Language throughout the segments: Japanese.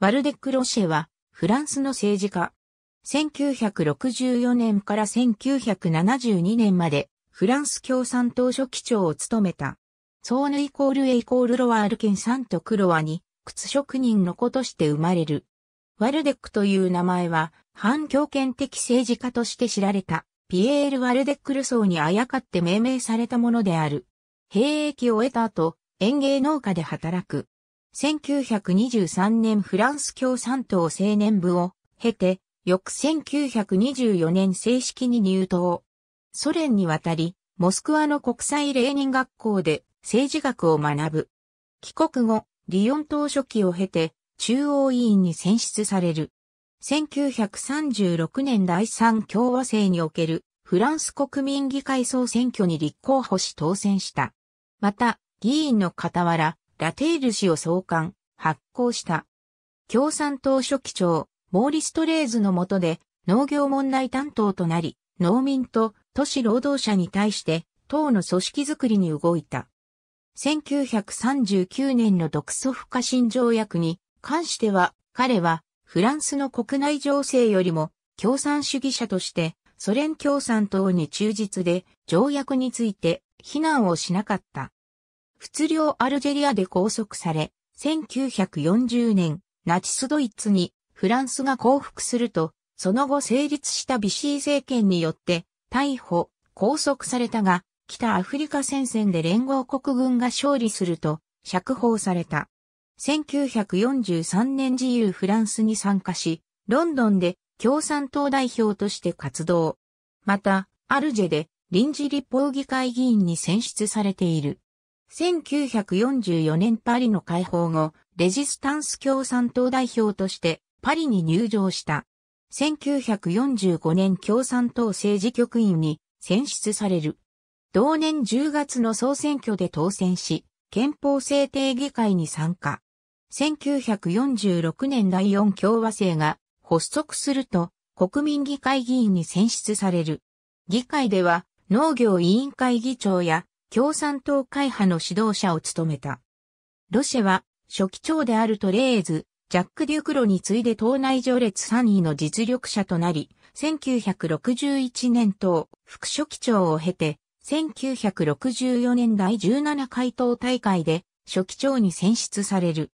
ワルデック・ロシェは、フランスの政治家。1964年から1972年まで、フランス共産党書記長を務めた。ソーヌイコールエイコールロワール県サントクロワに、靴職人の子として生まれる。ワルデックという名前は、反強権的政治家として知られた、ピエール・ワルデック・ルソーにあやかって命名されたものである。兵役を得た後、園芸農家で働く。1923年フランス共産党青年部を経て、翌1924年正式に入党。ソ連に渡り、モスクワの国際レーニン学校で政治学を学ぶ。帰国後、リヨン党書記を経て、中央委員に選出される。1936年第三共和制におけるフランス国民議会総選挙に立候補し当選した。また、議員の傍ら、ラテール氏を創刊、発行した。共産党書記長、モーリストレーズの下で農業問題担当となり、農民と都市労働者に対して党の組織づくりに動いた。1939年の独ソ不可侵条約に関しては、彼はフランスの国内情勢よりも共産主義者としてソ連共産党に忠実で条約について非難をしなかった。仏領アルジェリアで拘束され、1940年、ナチスドイツにフランスが降伏すると、その後成立したビシー政権によって逮捕、拘束されたが、北アフリカ戦線で連合国軍が勝利すると釈放された。1943年自由フランスに参加し、ロンドンで共産党代表として活動。また、アルジェで臨時立法議会議員に選出されている。1944年パリの解放後、レジスタンス共産党代表としてパリに入場した。1945年共産党政治局員に選出される。同年10月の総選挙で当選し、憲法制定議会に参加。1946年第4共和制が発足すると国民議会議員に選出される。議会では農業委員会議長や共産党会派の指導者を務めた。ロシェは、初期長であるトレーズ、ジャック・デュクロに次いで党内序列3位の実力者となり、1961年党副書記長を経て、1964年第17回党大会で初期長に選出される。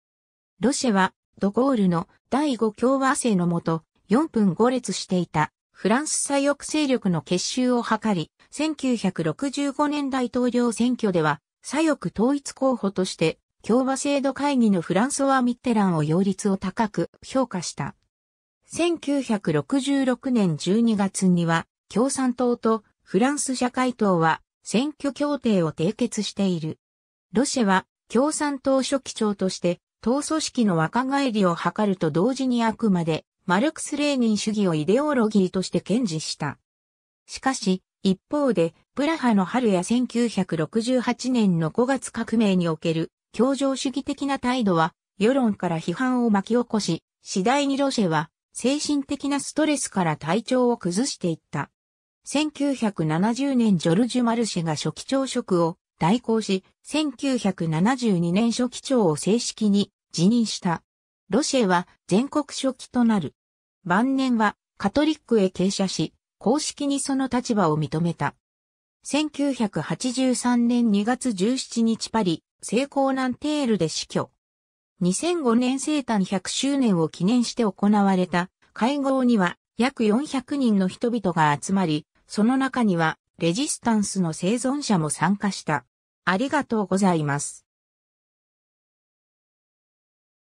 ロシェは、ドゴールの第5共和制のもと、4分5列していたフランス左翼勢力の結集を図り、1965年大統領選挙では、左翼統一候補として、共和制度会議のフランソワ・ミッテランを擁立を高く評価した。1966年12月には、共産党とフランス社会党は選挙協定を締結している。ロシェは共産党書記長として党組織の若返りを図ると同時にあくまでマルクス・レーニン主義をイデオロギーとして堅持した。しかし、一方で、プラハの春や1968年の5月革命における、協情主義的な態度は、世論から批判を巻き起こし、次第にロシェは、精神的なストレスから体調を崩していった。1970年ジョルジュ・マルシェが初期長職を代行し、1972年初期長を正式に辞任した。ロシェは全国初期となる。晩年はカトリックへ傾斜し、公式にその立場を認めた。1983年2月17日パリ、成功ナンテールで死去。2005年生誕100周年を記念して行われた会合には約400人の人々が集まり、その中にはレジスタンスの生存者も参加した。ありがとうございます。